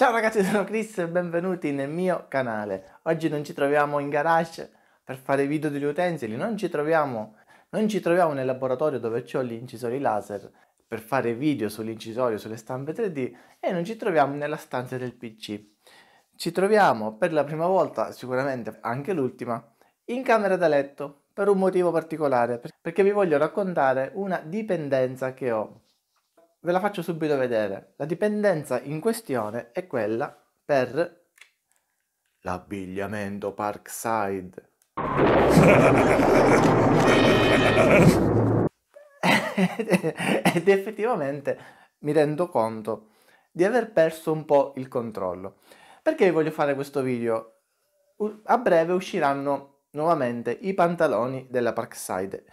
Ciao ragazzi, sono Chris e benvenuti nel mio canale. Oggi non ci troviamo in garage per fare video degli utensili, non ci troviamo, non ci troviamo nel laboratorio dove ho gli incisori laser per fare video sull'incisorio, sulle stampe 3D e non ci troviamo nella stanza del PC. Ci troviamo per la prima volta, sicuramente anche l'ultima, in camera da letto per un motivo particolare, perché vi voglio raccontare una dipendenza che ho ve la faccio subito vedere. La dipendenza in questione è quella per l'abbigliamento Parkside. Ed effettivamente mi rendo conto di aver perso un po' il controllo. Perché voglio fare questo video? A breve usciranno nuovamente i pantaloni della Parkside.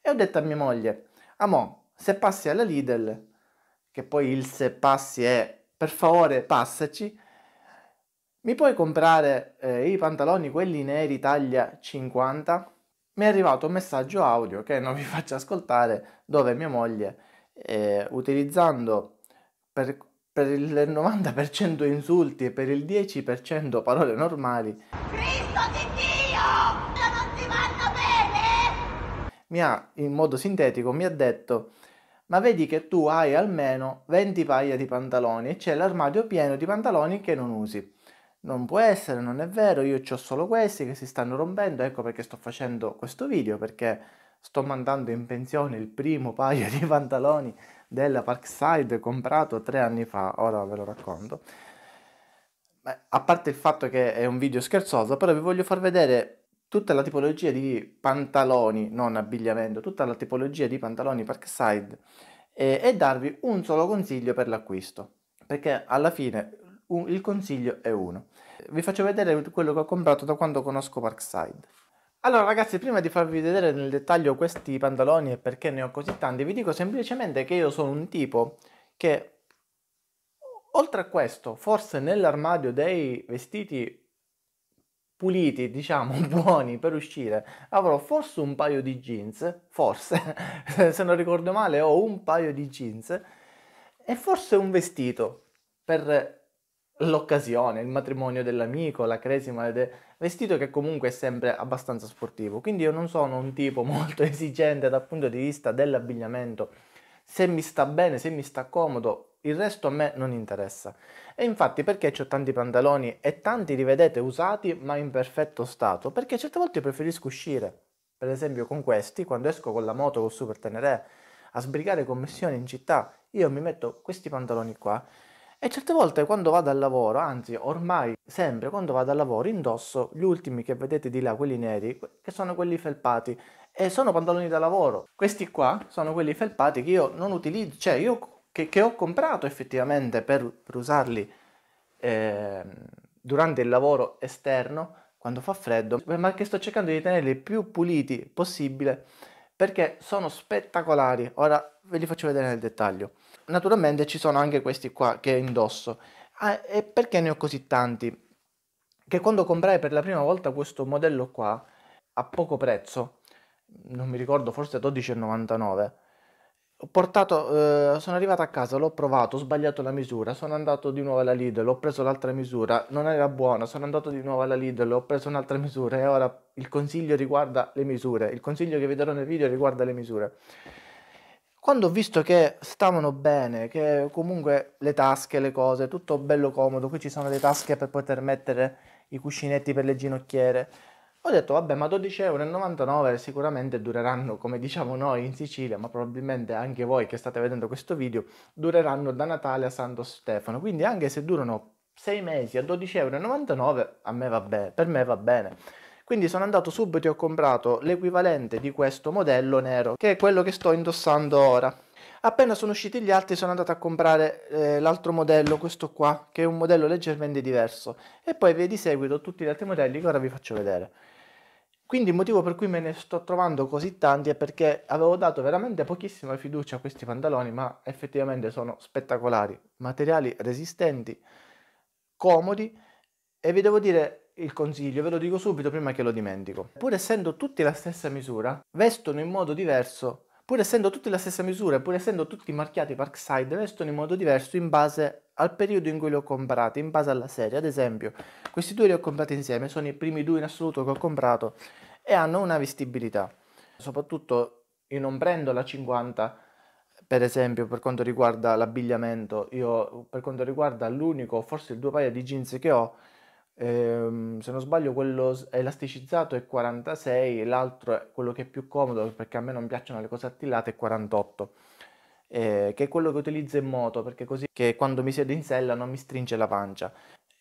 E ho detto a mia moglie, Amo, se passi alla Lidl che poi il se passi è per favore passaci, mi puoi comprare eh, i pantaloni, quelli neri taglia 50? Mi è arrivato un messaggio audio che non vi faccio ascoltare dove mia moglie, eh, utilizzando per, per, il 90% insulti e per il 10% parole normali, Cristo di Dio! Non ti vanno bene! Mi ha, in modo sintetico, mi ha detto ma vedi che tu hai almeno 20 paia di pantaloni e c'è l'armadio pieno di pantaloni che non usi. Non può essere, non è vero, io ho solo questi che si stanno rompendo, ecco perché sto facendo questo video, perché sto mandando in pensione il primo paio di pantaloni della Parkside comprato tre anni fa, ora ve lo racconto. Beh, a parte il fatto che è un video scherzoso, però vi voglio far vedere tutta la tipologia di pantaloni, non abbigliamento, tutta la tipologia di pantaloni Parkside eh, e darvi un solo consiglio per l'acquisto, perché alla fine un, il consiglio è uno. Vi faccio vedere quello che ho comprato da quando conosco Parkside. Allora ragazzi, prima di farvi vedere nel dettaglio questi pantaloni e perché ne ho così tanti, vi dico semplicemente che io sono un tipo che oltre a questo, forse nell'armadio dei vestiti puliti, diciamo, buoni per uscire, avrò forse un paio di jeans, forse, se non ricordo male ho un paio di jeans e forse un vestito per l'occasione, il matrimonio dell'amico, la cresima, vestito che comunque è sempre abbastanza sportivo. Quindi io non sono un tipo molto esigente dal punto di vista dell'abbigliamento. Se mi sta bene, se mi sta comodo, il resto a me non interessa. E infatti perché ho tanti pantaloni e tanti li vedete usati ma in perfetto stato? Perché certe volte preferisco uscire, per esempio con questi, quando esco con la moto col Super Tenere a sbrigare commissioni in città, io mi metto questi pantaloni qua e certe volte quando vado al lavoro, anzi ormai sempre quando vado al lavoro indosso gli ultimi che vedete di là, quelli neri, che sono quelli felpati e sono pantaloni da lavoro. Questi qua sono quelli felpati che io non utilizzo, cioè io che, che ho comprato effettivamente per, per usarli eh, durante il lavoro esterno quando fa freddo, ma che sto cercando di tenerli più puliti possibile perché sono spettacolari. Ora ve li faccio vedere nel dettaglio. Naturalmente ci sono anche questi qua che indosso. Ah, e perché ne ho così tanti? Che quando comprai per la prima volta questo modello qua, a poco prezzo, non mi ricordo, forse 12,99, ho portato, eh, sono arrivato a casa, l'ho provato, ho sbagliato la misura, sono andato di nuovo alla Lidl, ho preso l'altra misura, non era buona, sono andato di nuovo alla Lidl, ho preso un'altra misura e ora il consiglio riguarda le misure, il consiglio che vi darò nel video riguarda le misure. Quando ho visto che stavano bene, che comunque le tasche, le cose, tutto bello comodo, qui ci sono le tasche per poter mettere i cuscinetti per le ginocchiere, ho detto vabbè ma 12,99 euro sicuramente dureranno come diciamo noi in Sicilia ma probabilmente anche voi che state vedendo questo video dureranno da Natale a Santo Stefano quindi anche se durano 6 mesi a 12,99 euro a me va bene, per me va bene. Quindi sono andato subito e ho comprato l'equivalente di questo modello nero che è quello che sto indossando ora. Appena sono usciti gli altri sono andato a comprare eh, l'altro modello, questo qua, che è un modello leggermente diverso. E poi vi di seguito tutti gli altri modelli che ora vi faccio vedere. Quindi il motivo per cui me ne sto trovando così tanti è perché avevo dato veramente pochissima fiducia a questi pantaloni, ma effettivamente sono spettacolari, materiali resistenti, comodi e vi devo dire il consiglio, ve lo dico subito prima che lo dimentico. Pur essendo tutti la stessa misura, vestono in modo diverso pur essendo tutti la stessa misura pur essendo tutti marchiati Parkside, restano in modo diverso in base al periodo in cui li ho comprati, in base alla serie. Ad esempio, questi due li ho comprati insieme, sono i primi due in assoluto che ho comprato e hanno una vestibilità. Soprattutto io non prendo la 50, per esempio, per quanto riguarda l'abbigliamento, io per quanto riguarda l'unico, forse il due paio di jeans che ho, ehm, se non sbaglio quello elasticizzato è 46 e l'altro è quello che è più comodo perché a me non piacciono le cose attillate è 48 eh, che è quello che utilizzo in moto perché così che quando mi siedo in sella non mi stringe la pancia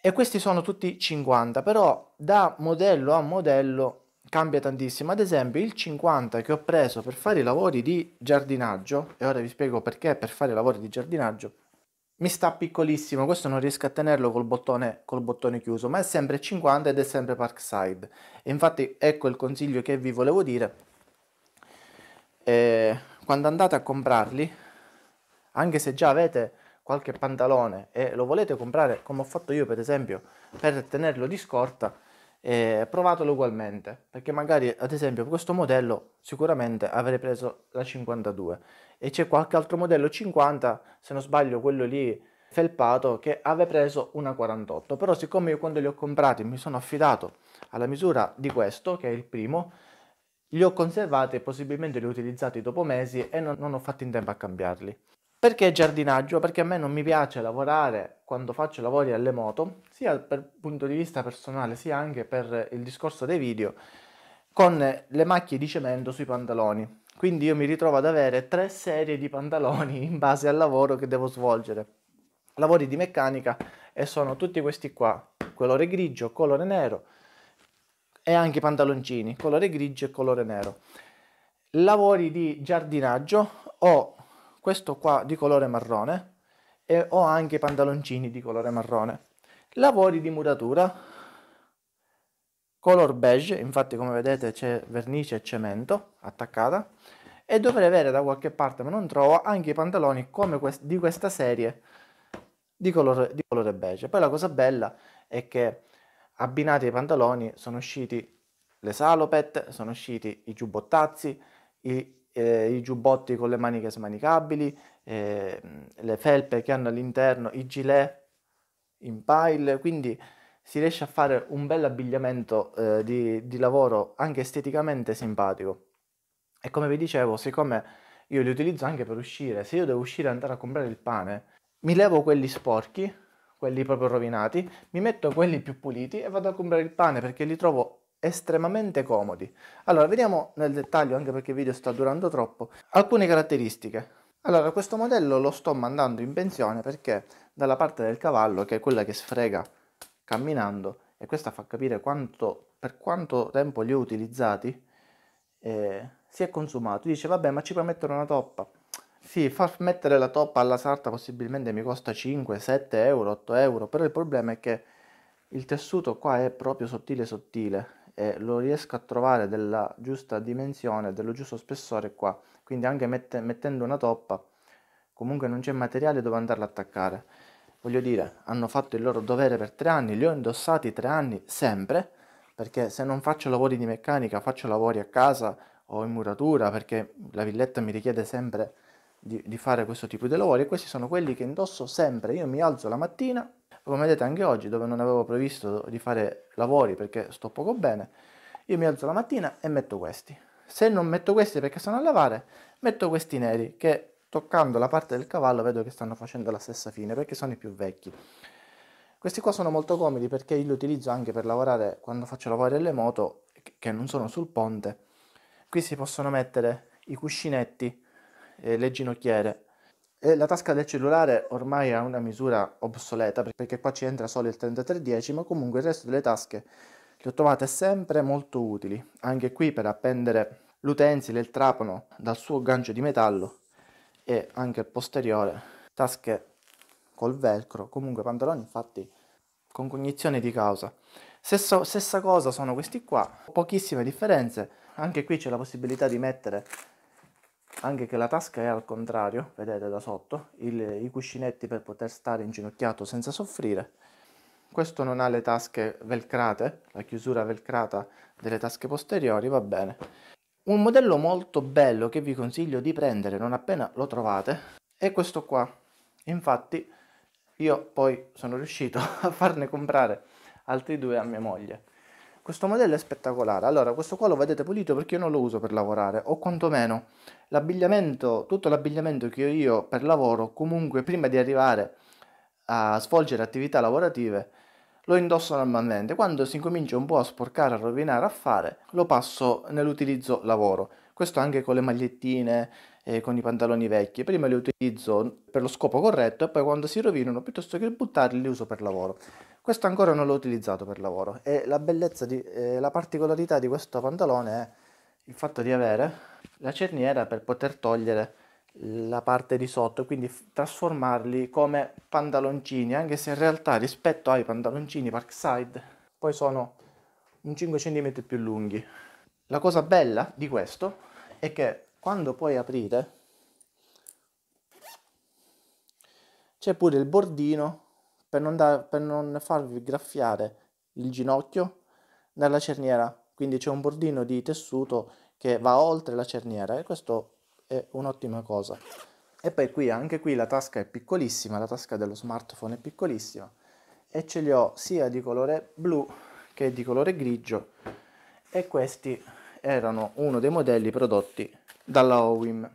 e questi sono tutti 50 però da modello a modello cambia tantissimo. Ad esempio, il 50 che ho preso per fare i lavori di giardinaggio, e ora vi spiego perché per fare i lavori di giardinaggio, mi sta piccolissimo, questo non riesco a tenerlo col bottone, col bottone chiuso, ma è sempre 50 ed è sempre Parkside. E infatti ecco il consiglio che vi volevo dire, eh, quando andate a comprarli, anche se già avete qualche pantalone e lo volete comprare come ho fatto io per esempio per tenerlo di scorta, eh, provatelo ugualmente, perché magari ad esempio questo modello sicuramente avrei preso la 52 e c'è qualche altro modello 50, se non sbaglio quello lì felpato che aveva preso una 48, però siccome io quando li ho comprati mi sono affidato alla misura di questo, che è il primo, li ho conservati e possibilmente li ho utilizzati dopo mesi e non, non ho fatto in tempo a cambiarli. Perché giardinaggio? Perché a me non mi piace lavorare quando faccio lavori alle moto, sia per punto di vista personale sia anche per il discorso dei video, con le macchie di cemento sui pantaloni. Quindi io mi ritrovo ad avere tre serie di pantaloni in base al lavoro che devo svolgere. Lavori di meccanica e sono tutti questi qua, colore grigio, colore nero e anche i pantaloncini, colore grigio e colore nero. Lavori di giardinaggio ho questo qua di colore marrone e ho anche i pantaloncini di colore marrone. Lavori di muratura, color beige, infatti come vedete c'è vernice e cemento attaccata e dovrei avere da qualche parte, ma non trovo, anche i pantaloni come quest di questa serie di colore, di colore beige. Poi la cosa bella è che abbinati ai pantaloni sono usciti le salopette, sono usciti i giubbottazzi, i eh, i giubbotti con le maniche smanicabili, eh, le felpe che hanno all'interno, i gilet in pile, quindi si riesce a fare un bel abbigliamento eh, di, di, lavoro anche esteticamente simpatico. E come vi dicevo, siccome io li utilizzo anche per uscire, se io devo uscire e andare a comprare il pane, mi levo quelli sporchi, quelli proprio rovinati, mi metto quelli più puliti e vado a comprare il pane perché li trovo estremamente comodi. Allora, vediamo nel dettaglio, anche perché il video sta durando troppo, alcune caratteristiche. Allora, questo modello lo sto mandando in pensione perché dalla parte del cavallo, che è quella che sfrega camminando, e questa fa capire quanto, per quanto tempo li ho utilizzati, eh, si è consumato. Dice, vabbè, ma ci puoi mettere una toppa. Sì, far mettere la toppa alla sarta possibilmente mi costa 5, 7 euro, 8 euro, però il problema è che il tessuto qua è proprio sottile sottile e lo riesco a trovare della giusta dimensione, dello giusto spessore qua, quindi anche mette, mettendo una toppa comunque non c'è materiale dove andarla a attaccare. Voglio dire, hanno fatto il loro dovere per tre anni, li ho indossati tre anni sempre, perché se non faccio lavori di meccanica faccio lavori a casa o in muratura, perché la villetta mi richiede sempre di, di fare questo tipo di lavori e questi sono quelli che indosso sempre. Io mi alzo la mattina, come vedete anche oggi, dove non avevo previsto di fare lavori perché sto poco bene, io mi alzo la mattina e metto questi. Se non metto questi perché sono a lavare, metto questi neri che toccando la parte del cavallo vedo che stanno facendo la stessa fine perché sono i più vecchi. Questi qua sono molto comodi perché io li utilizzo anche per lavorare quando faccio lavorare le moto che non sono sul ponte. Qui si possono mettere i cuscinetti, eh, le ginocchiere, e la tasca del cellulare ormai ha una misura obsoleta perché qua ci entra solo il 3310, ma comunque il resto delle tasche le ho trovate sempre molto utili, anche qui per appendere l'utensile, il trapano dal suo gancio di metallo e anche il posteriore, tasche col velcro, comunque pantaloni fatti con cognizione di causa. Stesso, stessa cosa sono questi qua, pochissime differenze, anche qui c'è la possibilità di mettere anche che la tasca è al contrario, vedete da sotto, il, i cuscinetti per poter stare inginocchiato senza soffrire. Questo non ha le tasche velcrate, la chiusura velcrata delle tasche posteriori, va bene. Un modello molto bello che vi consiglio di prendere non appena lo trovate è questo qua. Infatti io poi sono riuscito a farne comprare altri due a mia moglie. Questo modello è spettacolare. Allora, questo qua lo vedete pulito perché io non lo uso per lavorare, o quantomeno l'abbigliamento, tutto l'abbigliamento che ho io per lavoro, comunque prima di arrivare a svolgere attività lavorative, lo indosso normalmente. Quando si comincia un po' a sporcare, a rovinare, a fare, lo passo nell'utilizzo lavoro. Questo anche con le magliettine, eh, con i pantaloni vecchi. Prima li utilizzo per lo scopo corretto e poi quando si rovinano, piuttosto che buttarli, li uso per lavoro. Questo ancora non l'ho utilizzato per lavoro e la bellezza, di, eh, la particolarità di questo pantalone è il fatto di avere la cerniera per poter togliere la parte di sotto quindi trasformarli come pantaloncini anche se in realtà rispetto ai pantaloncini parkside poi sono un 5 cm più lunghi la cosa bella di questo è che quando poi aprite c'è pure il bordino per non, da, per non farvi graffiare il ginocchio nella cerniera quindi c'è un bordino di tessuto che va oltre la cerniera e questo è un'ottima cosa e poi qui anche qui la tasca è piccolissima la tasca dello smartphone è piccolissima e ce li ho sia di colore blu che di colore grigio e questi erano uno dei modelli prodotti dalla OWIM.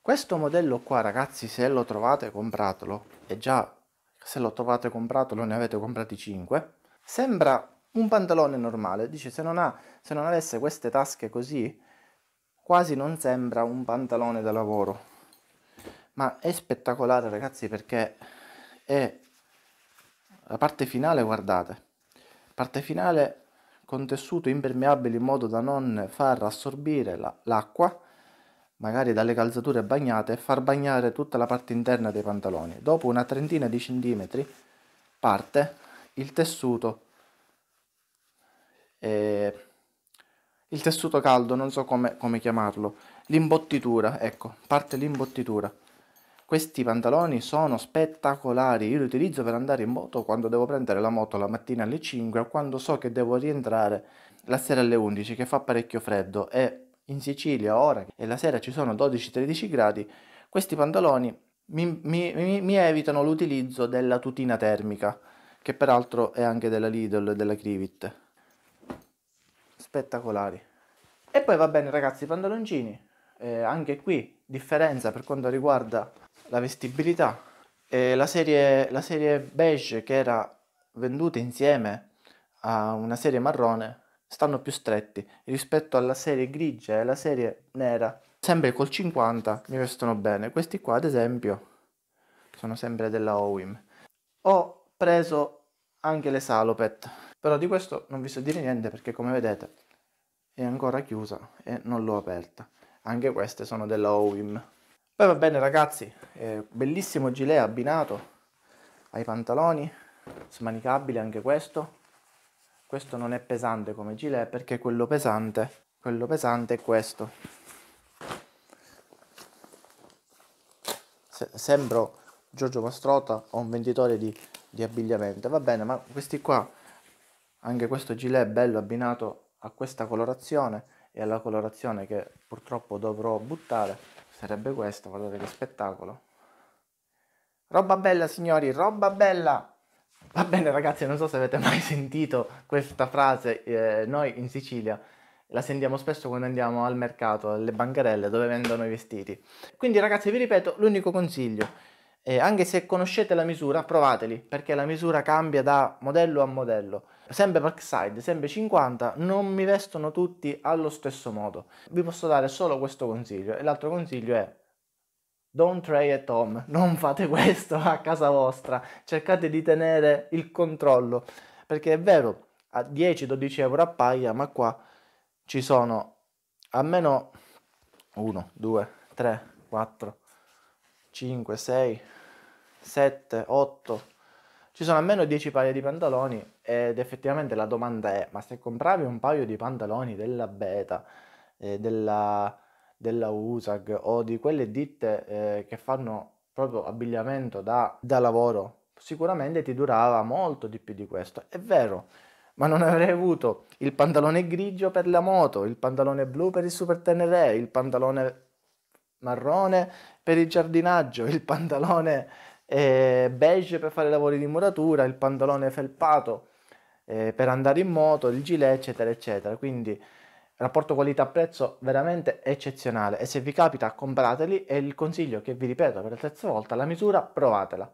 Questo modello qua ragazzi se lo trovate compratelo, e già se lo trovate compratelo ne avete comprati 5, sembra un pantalone normale, dice se non, ha, se non avesse queste tasche così quasi non sembra un pantalone da lavoro, ma è spettacolare ragazzi perché è la parte finale guardate, parte finale con tessuto impermeabile in modo da non far assorbire l'acqua la, magari dalle calzature bagnate e far bagnare tutta la parte interna dei pantaloni. Dopo una trentina di centimetri parte il tessuto eh, il tessuto caldo, non so come, come chiamarlo, l'imbottitura, ecco, parte l'imbottitura. Questi pantaloni sono spettacolari, io li utilizzo per andare in moto quando devo prendere la moto la mattina alle 5 o quando so che devo rientrare la sera alle 11 che fa parecchio freddo e in Sicilia ora e la sera ci sono 12-13 gradi, questi pantaloni mi, mi, mi, mi, evitano l'utilizzo della tutina termica, che peraltro è anche della Lidl e della Crivit. Spettacolari. E poi va bene ragazzi, i pantaloncini, eh, anche qui differenza per quanto riguarda la vestibilità. Eh, la, serie, la serie beige che era venduta insieme a una serie marrone stanno più stretti rispetto alla serie grigia e alla serie nera. Sempre col 50 mi vestono bene. Questi qua, ad esempio, sono sempre della Owim. Ho preso anche le salopet, però di questo non vi so dire niente perché come vedete è ancora chiusa e non l'ho aperta. Anche queste sono della Owim. Poi va bene ragazzi, eh, bellissimo gilet abbinato ai pantaloni, smanicabile anche questo questo non è pesante come gilet perché quello pesante, quello pesante è questo. Se, sembro Giorgio Mastrota o un venditore di, di abbigliamento. Va bene, ma questi qua, anche questo gilet è bello abbinato a questa colorazione e alla colorazione che purtroppo dovrò buttare sarebbe questa, guardate che spettacolo. Roba bella signori, roba bella! Va bene ragazzi, non so se avete mai sentito questa frase, eh, noi in Sicilia la sentiamo spesso quando andiamo al mercato, alle bancarelle dove vendono i vestiti. Quindi ragazzi vi ripeto, l'unico consiglio, eh, anche se conoscete la misura, provateli, perché la misura cambia da modello a modello. Sempre Parkside, sempre 50, non mi vestono tutti allo stesso modo. Vi posso dare solo questo consiglio e l'altro consiglio è Don't try at home, non fate questo a casa vostra, cercate di tenere il controllo, perché è vero, a 10-12 euro a paia, ma qua ci sono almeno 1, 2, 3, 4, 5, 6, 7, 8, ci sono almeno 10 paia di pantaloni ed effettivamente la domanda è, ma se compravi un paio di pantaloni della Beta, eh, della della USAG o di quelle ditte eh, che fanno proprio abbigliamento da, da lavoro, sicuramente ti durava molto di più di questo. È vero, ma non avrei avuto il pantalone grigio per la moto, il pantalone blu per il super tenere, il pantalone marrone per il giardinaggio, il pantalone eh, beige per fare lavori di muratura, il pantalone felpato eh, per andare in moto, il gilet, eccetera, eccetera. Quindi rapporto qualità-prezzo veramente eccezionale e se vi capita comprateli e il consiglio che vi ripeto per la terza volta, la misura provatela.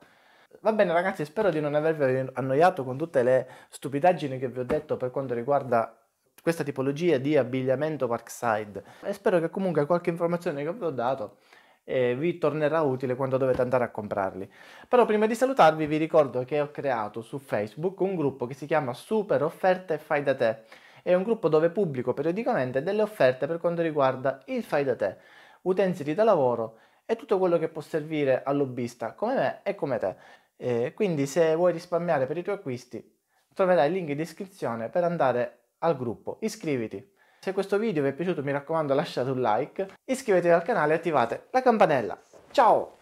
Va bene ragazzi, spero di non avervi annoiato con tutte le stupidaggini che vi ho detto per quanto riguarda questa tipologia di abbigliamento parkside e spero che comunque qualche informazione che vi ho dato eh, vi tornerà utile quando dovete andare a comprarli. Però prima di salutarvi vi ricordo che ho creato su Facebook un gruppo che si chiama Super Offerte Fai da te è un gruppo dove pubblico periodicamente delle offerte per quanto riguarda il fai da te, utensili da lavoro e tutto quello che può servire al lobbista come me e come te. Eh, quindi se vuoi risparmiare per i tuoi acquisti troverai il link in descrizione per andare al gruppo. Iscriviti! Se questo video vi è piaciuto mi raccomando lasciate un like, iscrivetevi al canale e attivate la campanella. Ciao!